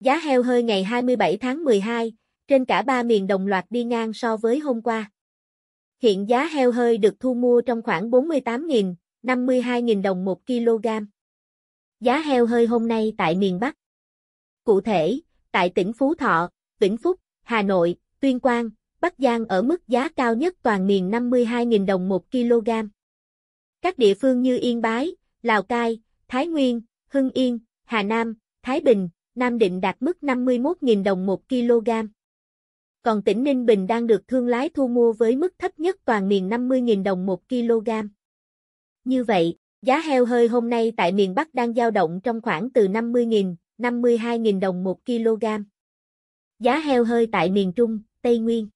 Giá heo hơi ngày 27 tháng 12, trên cả ba miền đồng loạt đi ngang so với hôm qua. Hiện giá heo hơi được thu mua trong khoảng 48.000, 52.000 đồng 1 kg. Giá heo hơi hôm nay tại miền Bắc. Cụ thể, tại tỉnh Phú Thọ, Vĩnh Phúc, Hà Nội, Tuyên Quang, Bắc Giang ở mức giá cao nhất toàn miền 52.000 đồng 1 kg. Các địa phương như Yên Bái, Lào Cai, Thái Nguyên, Hưng Yên, Hà Nam, Thái Bình, Nam Định đạt mức 51.000 đồng 1 kg. Còn tỉnh Ninh Bình đang được thương lái thu mua với mức thấp nhất toàn miền 50.000 đồng 1 kg. Như vậy, giá heo hơi hôm nay tại miền Bắc đang dao động trong khoảng từ 50.000, 52.000 đồng 1 kg. Giá heo hơi tại miền Trung, Tây Nguyên.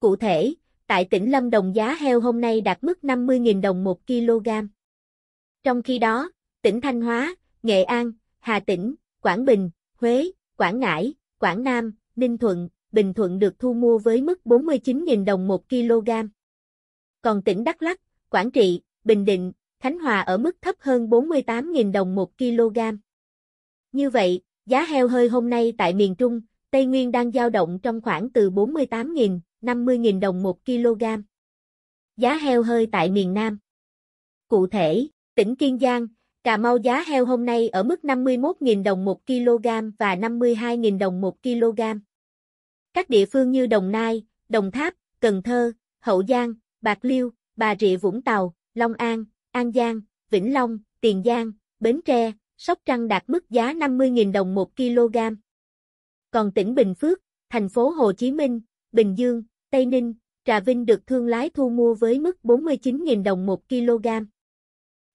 Cụ thể, tại tỉnh Lâm Đồng giá heo hôm nay đạt mức 50.000 đồng 1 kg. Trong khi đó, tỉnh Thanh Hóa, Nghệ An, Hà Tĩnh, Quảng Bình, Huế, Quảng Ngãi, Quảng Nam, Ninh Thuận, Bình Thuận được thu mua với mức 49.000 đồng 1 kg. Còn tỉnh Đắk Lắk, Quảng Trị, Bình Định, Khánh Hòa ở mức thấp hơn 48.000 đồng 1 kg. Như vậy, giá heo hơi hôm nay tại miền Trung, Tây Nguyên đang dao động trong khoảng từ 48.000, 50.000 đồng 1 kg. Giá heo hơi tại miền Nam. Cụ thể, tỉnh Kiên Giang, Cà Mau giá heo hôm nay ở mức 51.000 đồng 1 kg và 52.000 đồng 1 kg. Các địa phương như Đồng Nai, Đồng Tháp, Cần Thơ, Hậu Giang, Bạc Liêu, Bà Rịa Vũng Tàu, Long An, An Giang, Vĩnh Long, Tiền Giang, Bến Tre, Sóc Trăng đạt mức giá 50.000 đồng 1 kg. Còn tỉnh Bình Phước, thành phố Hồ Chí Minh, Bình Dương, Tây Ninh, Trà Vinh được thương lái thu mua với mức 49.000 đồng 1 kg.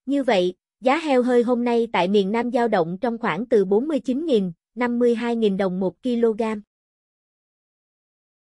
Như vậy, Giá heo hơi hôm nay tại miền Nam dao động trong khoảng từ 49.000, 52.000 đồng 1 kg.